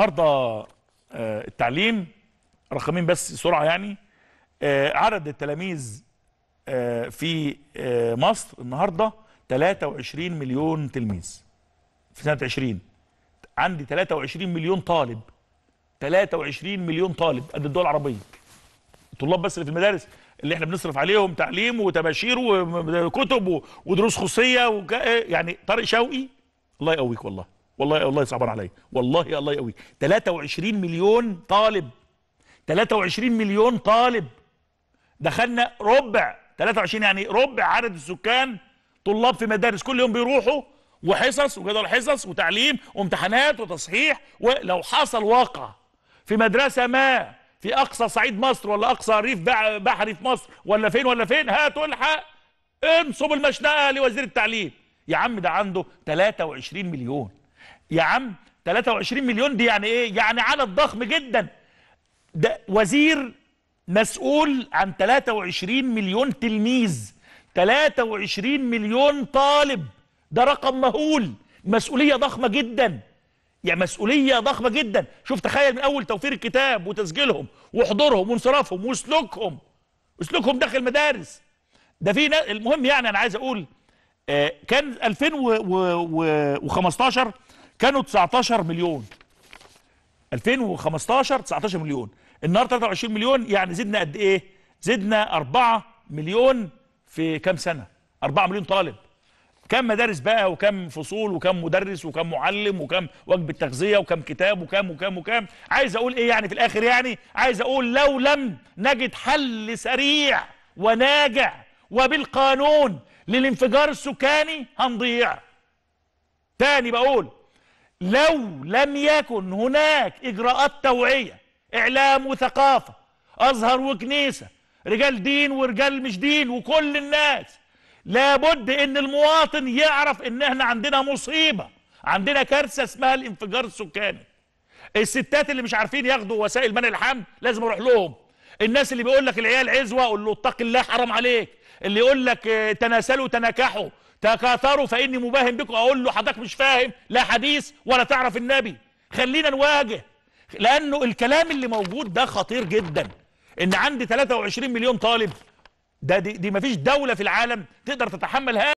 النهارده آه، التعليم رقمين بس سرعه يعني آه، عدد التلاميذ آه، في مصر النهارده 23 مليون تلميذ في سنه 20 عندي 23 مليون طالب 23 مليون طالب قد الدول العربيه الطلاب بس اللي في المدارس اللي احنا بنصرف عليهم تعليم وتباشير وكتب ودروس خصوصيه يعني طارق شوقي الله يقويك والله والله والله صعبان عليا والله الله يقوي 23 مليون طالب 23 مليون طالب دخلنا ربع 23 يعني ربع عدد السكان طلاب في مدارس كل يوم بيروحوا وحصص وجدول حصص وتعليم وامتحانات وتصحيح ولو حصل واقع في مدرسة ما في أقصى صعيد مصر ولا أقصى ريف بحري في مصر ولا فين ولا فين هاتوا الحق انصب المشنقة لوزير التعليم يا عم ده عنده 23 مليون يا عم 23 مليون دي يعني ايه يعني عدد ضخم جدا ده وزير مسؤول عن 23 مليون تلميذ 23 مليون طالب ده رقم مهول مسؤوليه ضخمه جدا يعني مسؤوليه ضخمه جدا شوف تخيل من اول توفير الكتاب وتسجيلهم وحضورهم وانصرافهم وسلوكهم وسلوكهم داخل المدارس ده في المهم يعني انا عايز اقول آه، كان 2015 كانوا 19 مليون 2015 19 مليون النهارده 23 مليون يعني زدنا قد ايه زدنا 4 مليون في كام سنه 4 مليون طالب كم مدارس بقى وكم فصول وكم مدرس وكم معلم وكم وجبه تغذيه وكم كتاب وكم وكم وكم عايز اقول ايه يعني في الاخر يعني عايز اقول لو لم نجد حل سريع وناجع وبالقانون للانفجار السكاني هنضيع تاني بقول لو لم يكن هناك إجراءات توعية إعلام وثقافة أزهر وكنيسة رجال دين ورجال مش دين وكل الناس لابد ان المواطن يعرف ان احنا عندنا مصيبه عندنا كارثه اسمها الانفجار السكاني الستات اللي مش عارفين ياخدوا وسائل منع الحمل لازم اروح لهم الناس اللي بيقول لك العيال عزوه اقول له اتق الله حرام عليك اللي يقول لك تناسلوا تناكحوا تكاثروا فاني مباهم بكم اقول له حضرتك مش فاهم لا حديث ولا تعرف النبي خلينا نواجه لانه الكلام اللي موجود ده خطير جدا ان عندي 23 مليون طالب ده دي, دي مفيش دوله في العالم تقدر تتحمل هذا